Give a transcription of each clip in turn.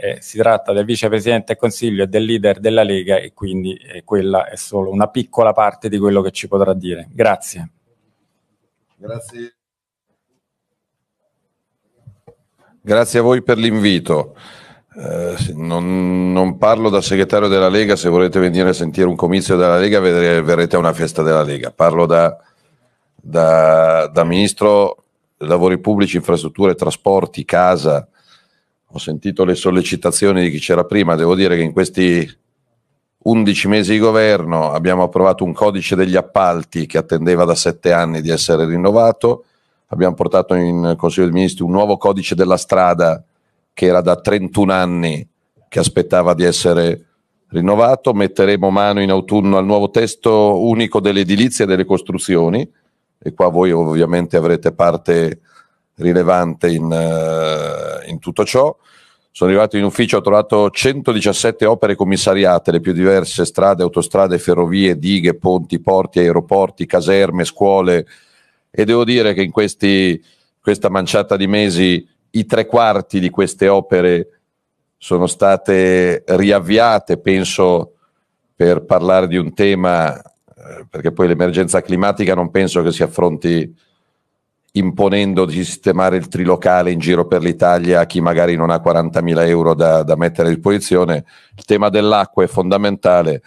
eh, si tratta del vicepresidente del Consiglio e del leader della Lega e quindi eh, quella è solo una piccola parte di quello che ci potrà dire. Grazie. Grazie. Grazie a voi per l'invito. Eh, non, non, parlo da segretario della Lega, se volete venire a sentire un comizio della Lega vedrete, verrete a una festa della Lega. Parlo da, da, da ministro lavori pubblici, infrastrutture, trasporti, casa, ho sentito le sollecitazioni di chi c'era prima, devo dire che in questi 11 mesi di governo abbiamo approvato un codice degli appalti che attendeva da 7 anni di essere rinnovato, abbiamo portato in Consiglio dei Ministri un nuovo codice della strada che era da 31 anni che aspettava di essere rinnovato, metteremo mano in autunno al nuovo testo unico dell'edilizia e delle costruzioni e qua voi ovviamente avrete parte rilevante in, eh, in tutto ciò. Sono arrivato in ufficio, ho trovato 117 opere commissariate, le più diverse strade, autostrade, ferrovie, dighe, ponti, porti, aeroporti, caserme, scuole e devo dire che in questi, questa manciata di mesi i tre quarti di queste opere sono state riavviate, penso per parlare di un tema, eh, perché poi l'emergenza climatica non penso che si affronti imponendo di sistemare il trilocale in giro per l'Italia a chi magari non ha 40.000 euro da, da mettere a disposizione. Il tema dell'acqua è fondamentale.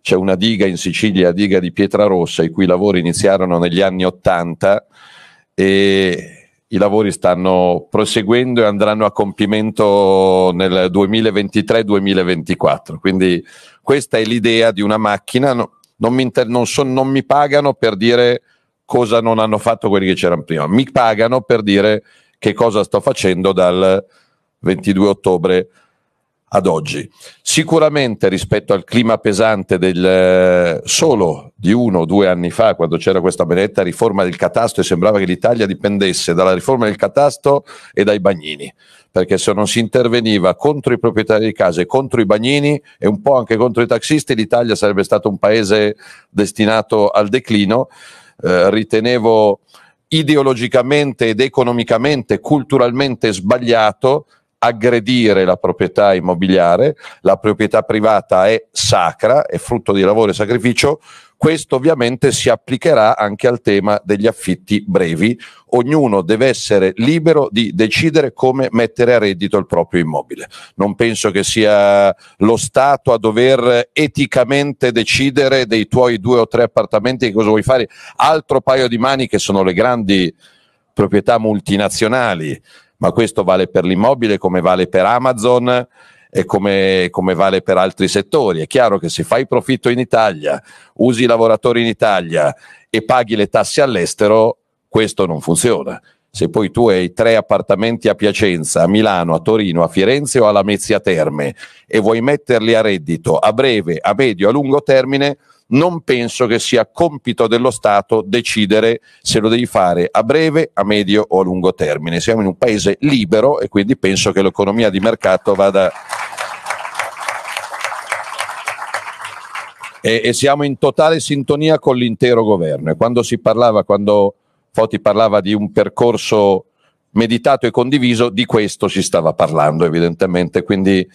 C'è una diga in Sicilia, diga di Pietrarossa, i cui lavori iniziarono negli anni 80 e i lavori stanno proseguendo e andranno a compimento nel 2023-2024. Quindi questa è l'idea di una macchina. Non mi, inter- non so, non mi pagano per dire cosa non hanno fatto quelli che c'erano prima. Mi pagano per dire che cosa sto facendo dal 22 ottobre ad oggi. Sicuramente rispetto al clima pesante del eh, solo di uno o due anni fa, quando c'era questa benedetta riforma del catasto e sembrava che l'Italia dipendesse dalla riforma del catasto e dai bagnini, perché se non si interveniva contro i proprietari di case, contro i bagnini e un po' anche contro i taxisti, l'Italia sarebbe stato un paese destinato al declino. Eh, ritenevo ideologicamente ed economicamente, culturalmente sbagliato aggredire la proprietà immobiliare, la proprietà privata è sacra, è frutto di lavoro e sacrificio, questo ovviamente si applicherà anche al tema degli affitti brevi. Ognuno deve essere libero di decidere come mettere a reddito il proprio immobile. Non penso che sia lo Stato a dover eticamente decidere dei tuoi due o tre appartamenti che cosa vuoi fare. Altro paio di mani che sono le grandi proprietà multinazionali, ma questo vale per l'immobile come vale per Amazon e come, come vale per altri settori. È chiaro che se fai profitto in Italia, usi i lavoratori in Italia e paghi le tasse all'estero, questo non funziona se poi tu hai tre appartamenti a Piacenza, a Milano, a Torino, a Firenze o a Lamezia Terme e vuoi metterli a reddito a breve, a medio, a lungo termine, non penso che sia compito dello Stato decidere se lo devi fare a breve, a medio o a lungo termine. Siamo in un paese libero e quindi penso che l'economia di mercato vada e, e siamo in totale sintonia con l'intero governo. E quando si parlava, quando Foti parlava di un percorso meditato e condiviso, di questo si stava parlando evidentemente, quindi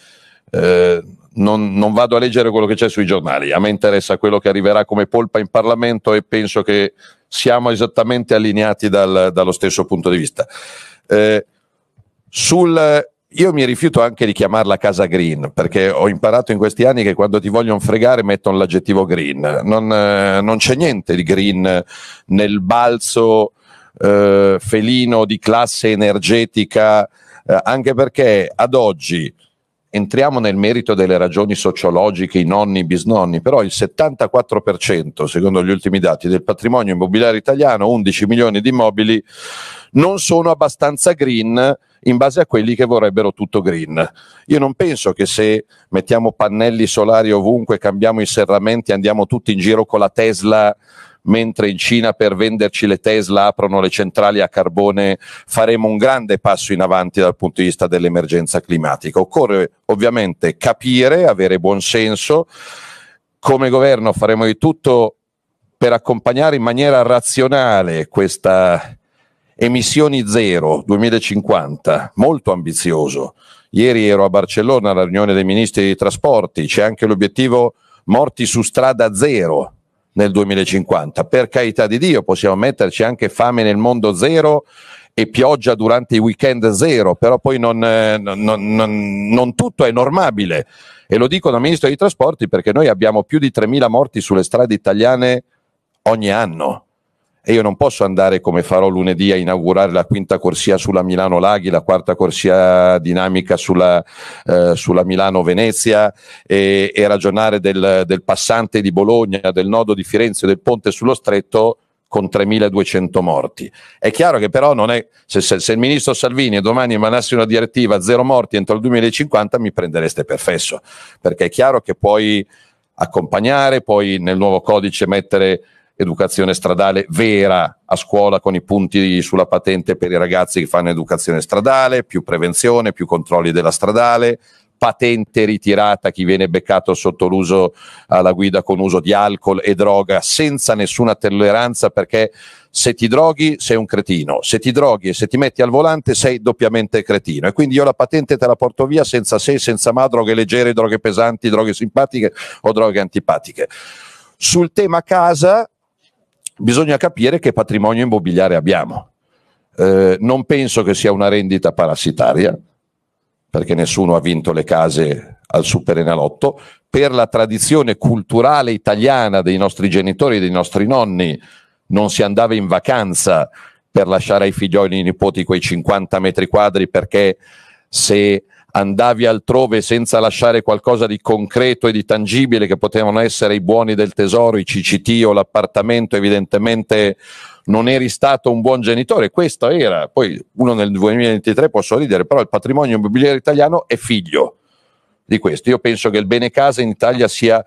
eh, non, non, vado a leggere quello che c'è sui giornali, a me interessa quello che arriverà come polpa in Parlamento e penso che siamo esattamente allineati dal, dallo stesso punto di vista. Eh, sul io mi rifiuto anche di chiamarla casa green perché ho imparato in questi anni che quando ti vogliono fregare mettono l'aggettivo green. Non, eh, non c'è niente di green nel balzo eh, felino di classe energetica, eh, anche perché ad oggi entriamo nel merito delle ragioni sociologiche, i nonni, i bisnonni, però il 74%, secondo gli ultimi dati, del patrimonio immobiliare italiano, 11 milioni di immobili, non sono abbastanza green in base a quelli che vorrebbero tutto green. Io non penso che se mettiamo pannelli solari ovunque, cambiamo i serramenti, andiamo tutti in giro con la Tesla mentre in Cina per venderci le Tesla aprono le centrali a carbone, faremo un grande passo in avanti dal punto di vista dell'emergenza climatica. Occorre ovviamente capire, avere buon senso. Come governo faremo di tutto per accompagnare in maniera razionale questa emissioni zero 2050, molto ambizioso. Ieri ero a Barcellona alla riunione dei ministri dei trasporti, c'è anche l'obiettivo morti su strada zero nel 2050. Per carità di Dio, possiamo metterci anche fame nel mondo zero e pioggia durante i weekend zero, però poi non, eh, non, non, non tutto è normabile. E lo dico da Ministro dei Trasporti perché noi abbiamo più di 3.000 morti sulle strade italiane ogni anno e io non posso andare come farò lunedì a inaugurare la quinta corsia sulla Milano Laghi, la quarta corsia dinamica sulla, eh, sulla Milano Venezia e, e ragionare del, del passante di Bologna, del nodo di Firenze, del ponte sullo stretto con 3.200 morti. È chiaro che però non è, se, se, se, il ministro Salvini domani emanasse una direttiva zero morti entro il 2050 mi prendereste per fesso, perché è chiaro che puoi accompagnare, puoi nel nuovo codice mettere educazione stradale vera a scuola con i punti sulla patente per i ragazzi che fanno educazione stradale, più prevenzione, più controlli della stradale, patente ritirata chi viene beccato sotto l'uso alla eh, guida con uso di alcol e droga senza nessuna tolleranza perché se ti droghi sei un cretino, se ti droghi e se ti metti al volante sei doppiamente cretino e quindi io la patente te la porto via senza se, senza ma, droghe leggere, droghe pesanti, droghe simpatiche o droghe antipatiche. Sul tema casa bisogna capire che patrimonio immobiliare abbiamo. Eh, non penso che sia una rendita parassitaria, perché nessuno ha vinto le case al superenalotto. Per la tradizione culturale italiana dei nostri genitori e dei nostri nonni non si andava in vacanza per lasciare ai figlioli e ai nipoti quei 50 metri quadri perché se andavi altrove senza lasciare qualcosa di concreto e di tangibile che potevano essere i buoni del tesoro, i CCT o l'appartamento, evidentemente non eri stato un buon genitore. Questo era, poi uno nel 2023 può sorridere, però il patrimonio immobiliare italiano è figlio di questo. Io penso che il bene casa in Italia sia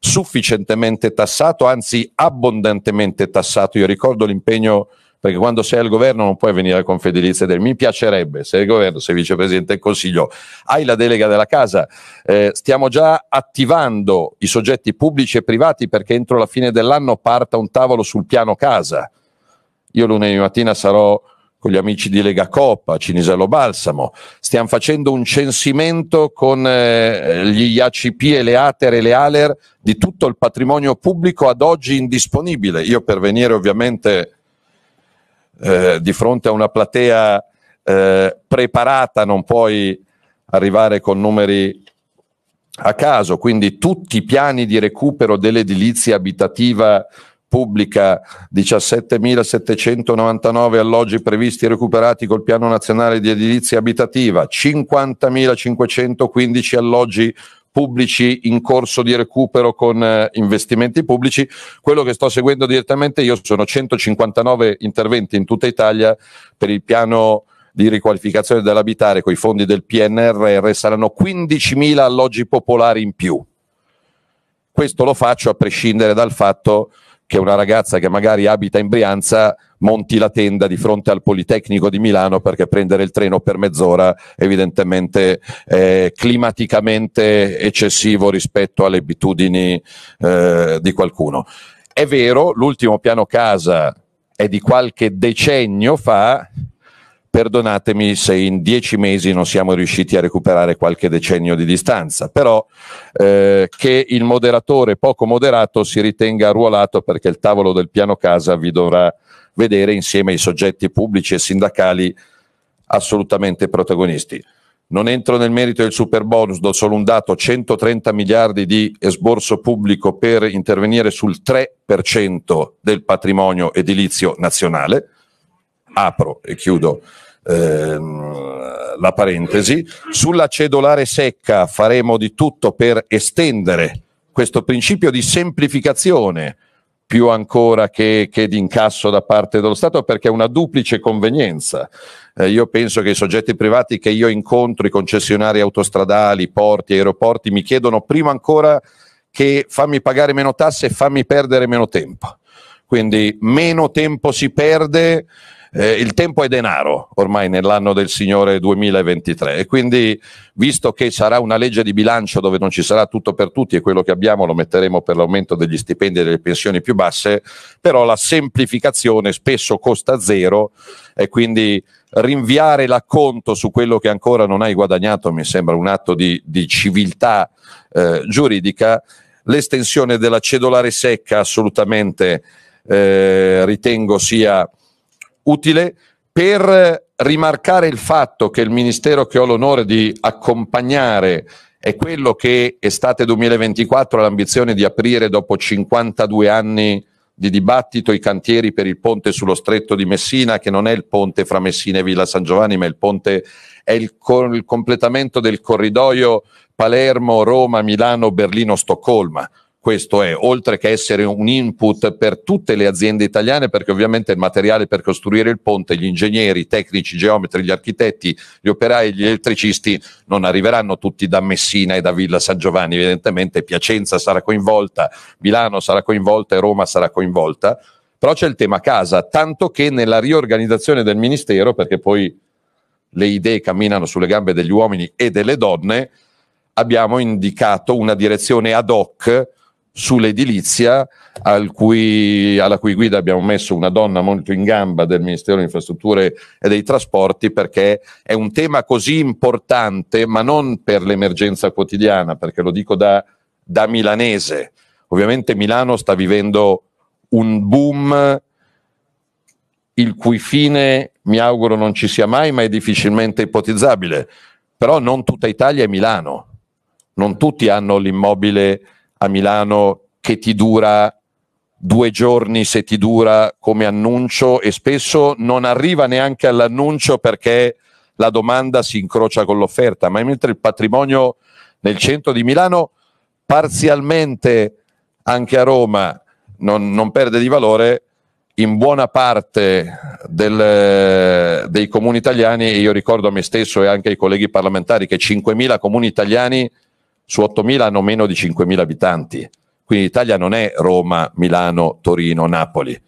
sufficientemente tassato, anzi abbondantemente tassato. Io ricordo l'impegno perché quando sei al governo non puoi venire con Fedelizia e mi piacerebbe, sei al governo, sei vicepresidente del Consiglio, hai la delega della casa, eh, stiamo già attivando i soggetti pubblici e privati perché entro la fine dell'anno parta un tavolo sul piano casa. Io lunedì mattina sarò con gli amici di Lega Coppa, Cinisello Balsamo, stiamo facendo un censimento con eh, gli IACP e le ATER e le ALER di tutto il patrimonio pubblico ad oggi indisponibile. Io per venire ovviamente eh, di fronte a una platea eh, preparata non puoi arrivare con numeri a caso, quindi tutti i piani di recupero dell'edilizia abitativa pubblica, 17.799 alloggi previsti e recuperati col piano nazionale di edilizia abitativa, 50.515 alloggi pubblici in corso di recupero con eh, investimenti pubblici. Quello che sto seguendo direttamente io sono 159 interventi in tutta Italia per il piano di riqualificazione dell'abitare con i fondi del PNRR saranno 15.000 alloggi popolari in più. Questo lo faccio a prescindere dal fatto che che una ragazza che magari abita in Brianza monti la tenda di fronte al Politecnico di Milano perché prendere il treno per mezz'ora evidentemente è climaticamente eccessivo rispetto alle abitudini eh, di qualcuno. È vero, l'ultimo piano casa è di qualche decennio fa, perdonatemi se in dieci mesi non siamo riusciti a recuperare qualche decennio di distanza, però eh, che il moderatore poco moderato si ritenga arruolato perché il tavolo del piano casa vi dovrà vedere insieme ai soggetti pubblici e sindacali assolutamente protagonisti. Non entro nel merito del super bonus, do solo un dato, 130 miliardi di esborso pubblico per intervenire sul 3% del patrimonio edilizio nazionale apro e chiudo ehm, la parentesi, sulla cedolare secca faremo di tutto per estendere questo principio di semplificazione più ancora che, che di incasso da parte dello Stato perché è una duplice convenienza. Eh, io penso che i soggetti privati che io incontro, i concessionari autostradali, porti, aeroporti, mi chiedono prima ancora che fammi pagare meno tasse e fammi perdere meno tempo. Quindi meno tempo si perde eh, il tempo è denaro ormai nell'anno del Signore 2023 e quindi visto che sarà una legge di bilancio dove non ci sarà tutto per tutti e quello che abbiamo lo metteremo per l'aumento degli stipendi e delle pensioni più basse, però la semplificazione spesso costa zero e quindi rinviare l'acconto su quello che ancora non hai guadagnato mi sembra un atto di, di civiltà eh, giuridica. L'estensione della cedolare secca assolutamente eh, ritengo sia utile per rimarcare il fatto che il ministero che ho l'onore di accompagnare è quello che estate 2024 ha l'ambizione di aprire dopo 52 anni di dibattito i cantieri per il ponte sullo stretto di Messina, che non è il ponte fra Messina e Villa San Giovanni, ma il ponte è il, il completamento del corridoio Palermo, Roma, Milano, Berlino, Stoccolma questo è, oltre che essere un input per tutte le aziende italiane, perché ovviamente il materiale per costruire il ponte, gli ingegneri, i tecnici, i geometri, gli architetti, gli operai, gli elettricisti non arriveranno tutti da Messina e da Villa San Giovanni, evidentemente Piacenza sarà coinvolta, Milano sarà coinvolta e Roma sarà coinvolta, però c'è il tema casa, tanto che nella riorganizzazione del Ministero, perché poi le idee camminano sulle gambe degli uomini e delle donne, abbiamo indicato una direzione ad hoc sull'edilizia al cui, alla cui guida abbiamo messo una donna molto in gamba del Ministero delle Infrastrutture e dei Trasporti perché è un tema così importante, ma non per l'emergenza quotidiana, perché lo dico da, da milanese. Ovviamente Milano sta vivendo un boom il cui fine mi auguro non ci sia mai, ma è difficilmente ipotizzabile. Però non tutta Italia è Milano, non tutti hanno l'immobile a Milano che ti dura due giorni se ti dura come annuncio e spesso non arriva neanche all'annuncio perché la domanda si incrocia con l'offerta, ma mentre il patrimonio nel centro di Milano parzialmente anche a Roma non, non perde di valore, in buona parte del, dei comuni italiani, e io ricordo a me stesso e anche ai colleghi parlamentari che 5.000 comuni italiani su 8.000 hanno meno di 5.000 abitanti, quindi l'Italia non è Roma, Milano, Torino, Napoli.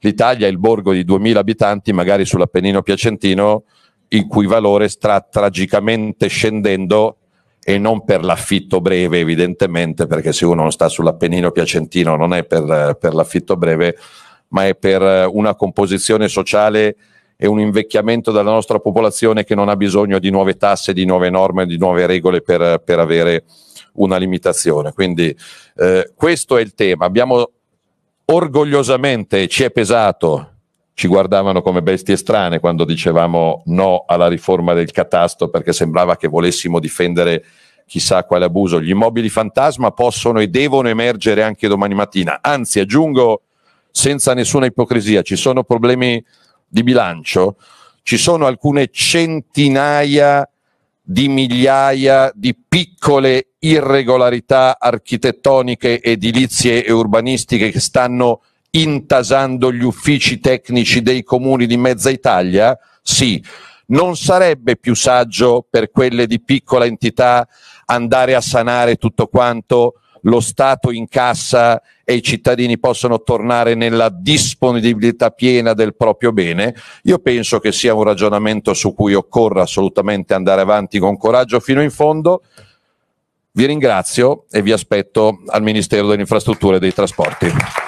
L'Italia è il borgo di 2.000 abitanti, magari sull'Appennino Piacentino, il cui valore sta tragicamente scendendo e non per l'affitto breve evidentemente, perché se uno non sta sull'Appennino Piacentino non è per, per l'affitto breve, ma è per una composizione sociale e un invecchiamento della nostra popolazione che non ha bisogno di nuove tasse, di nuove norme, di nuove regole per, per avere una limitazione. Quindi eh, questo è il tema. Abbiamo orgogliosamente, ci è pesato, ci guardavano come bestie strane quando dicevamo no alla riforma del catasto perché sembrava che volessimo difendere chissà quale abuso. Gli immobili fantasma possono e devono emergere anche domani mattina. Anzi, aggiungo senza nessuna ipocrisia, ci sono problemi di bilancio ci sono alcune centinaia di migliaia di piccole irregolarità architettoniche, edilizie e urbanistiche che stanno intasando gli uffici tecnici dei comuni di mezza Italia? Sì. Non sarebbe più saggio per quelle di piccola entità andare a sanare tutto quanto lo Stato incassa e i cittadini possono tornare nella disponibilità piena del proprio bene, io penso che sia un ragionamento su cui occorre assolutamente andare avanti con coraggio fino in fondo. Vi ringrazio e vi aspetto al Ministero delle Infrastrutture e dei Trasporti.